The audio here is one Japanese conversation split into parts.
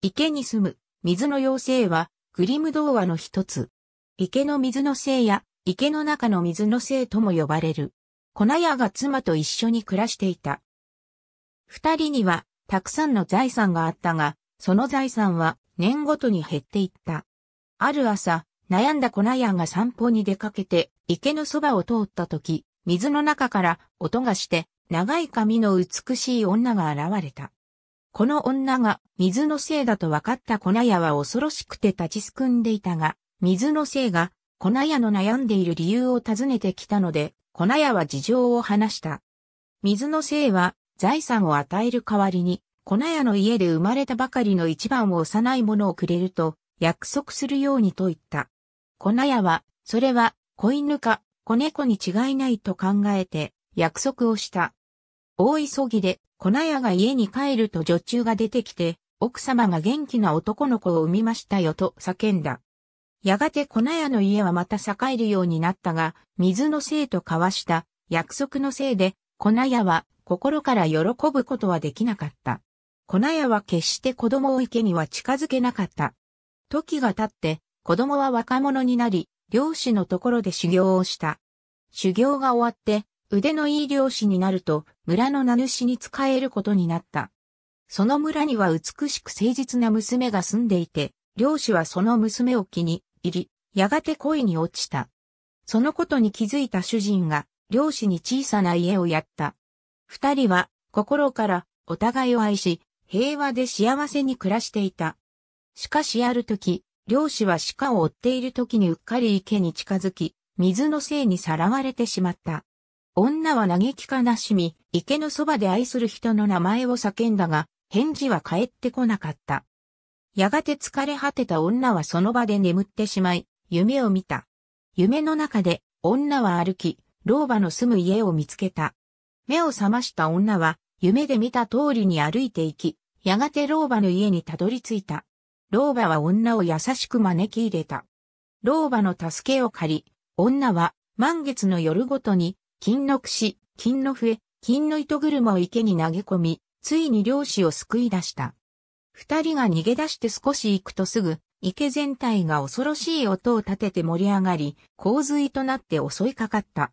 池に住む水の妖精はグリム童話の一つ。池の水の精や池の中の水の精とも呼ばれる。粉屋が妻と一緒に暮らしていた。二人にはたくさんの財産があったが、その財産は年ごとに減っていった。ある朝、悩んだ粉屋が散歩に出かけて池のそばを通った時、水の中から音がして長い髪の美しい女が現れた。この女が水のせいだと分かった粉屋は恐ろしくて立ちすくんでいたが、水のせいが粉屋の悩んでいる理由を尋ねてきたので、粉屋は事情を話した。水のせいは財産を与える代わりに、粉屋の家で生まれたばかりの一番を幼いものをくれると約束するようにと言った。粉屋は、それは子犬か子猫に違いないと考えて約束をした。大急ぎで粉屋が家に帰ると女中が出てきて、奥様が元気な男の子を産みましたよと叫んだ。やがて粉屋の家はまた栄えるようになったが、水のせいと交わした約束のせいで、粉屋は心から喜ぶことはできなかった。粉屋は決して子供を池には近づけなかった。時が経って子供は若者になり、漁師のところで修行をした。修行が終わって腕のいい漁師になると、村の名主に仕えることになった。その村には美しく誠実な娘が住んでいて、漁師はその娘を気に入り、やがて恋に落ちた。そのことに気づいた主人が、漁師に小さな家をやった。二人は、心からお互いを愛し、平和で幸せに暮らしていた。しかしある時、漁師は鹿を追っている時にうっかり池に近づき、水のせいにさらわれてしまった。女は嘆き悲しみ、池のそばで愛する人の名前を叫んだが、返事は返ってこなかった。やがて疲れ果てた女はその場で眠ってしまい、夢を見た。夢の中で、女は歩き、老婆の住む家を見つけた。目を覚ました女は、夢で見た通りに歩いていき、やがて老婆の家にたどり着いた。老婆は女を優しく招き入れた。老婆の助けを借り、女は満月の夜ごとに金の串、金の笛、金の糸車を池に投げ込み、ついに漁師を救い出した。二人が逃げ出して少し行くとすぐ、池全体が恐ろしい音を立てて盛り上がり、洪水となって襲いかかった。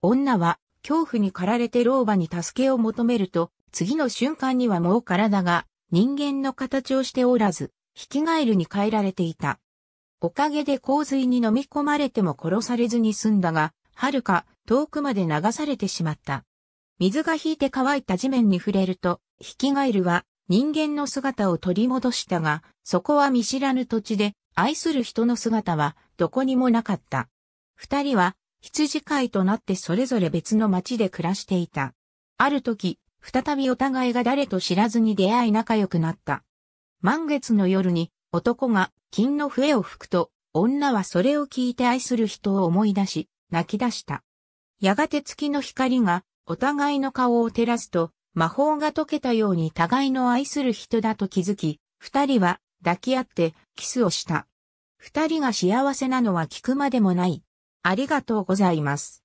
女は、恐怖に駆られて老婆に助けを求めると、次の瞬間にはもう体が人間の形をしておらず、引き返るに変えられていた。おかげで洪水に飲み込まれても殺されずに済んだが、はるか遠くまで流されてしまった。水が引いて乾いた地面に触れると、ヒキガエルは人間の姿を取り戻したが、そこは見知らぬ土地で、愛する人の姿はどこにもなかった。二人は羊飼いとなってそれぞれ別の町で暮らしていた。ある時、再びお互いが誰と知らずに出会い仲良くなった。満月の夜に男が金の笛を吹くと、女はそれを聞いて愛する人を思い出し、泣き出した。やがて月の光がお互いの顔を照らすと、魔法が解けたように互いの愛する人だと気づき、二人は抱き合ってキスをした。二人が幸せなのは聞くまでもない。ありがとうございます。